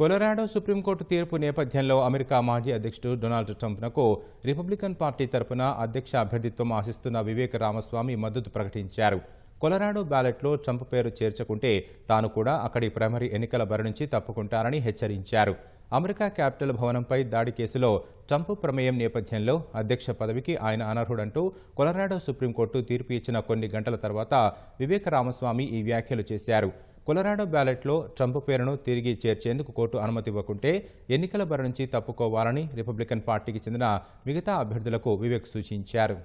Colorado supreme court తీర్పు నేపథ్యంలో America మాజీ అధ్యక్షుడు డొనాల్డ్ ట్రంప్నకు రిపబ్లికన్ పార్టీ తరపున అధ్యక్ష అభ్యర్థిత్వం ఆశిస్తున్న వివేక రామస్వామి మద్దతు ప్రకటించారు కొలరాడో బ్యాలెట్లో ట్రంప్ పేరు చేర్చకుంటే తాను కూడా అక్కడి ప్రైమరీ ఎన్నికల బరి నుంచి తప్పుకుంటారని హెచ్చరించారు అమెరికా క్యాపిటల్ భవనంపై దాడి కేసులో ట్రంప్ ప్రమేయం నేపథ్యంలో అధ్యక్ష పదవికి ఆయన అనర్హుడంటూ కొలరాడో సుప్రీంకోర్టు తీర్పు ఇచ్చిన కొన్ని గంటల తర్వాత వివేక రామస్వామి ఈ వ్యాఖ్యలు చేశారు కొలరాడో బ్యాలెట్లో ట్రంప్ పేరును తిరిగి చేర్చేందుకు కోర్టు అనుమతి ఇవ్వకుంటే ఎన్నికల బరి నుంచి తప్పుకోవాలని రిపబ్లికన్ పార్టీకి చెందిన మిగతా అభ్యర్థులకు వివేక్ సూచించారు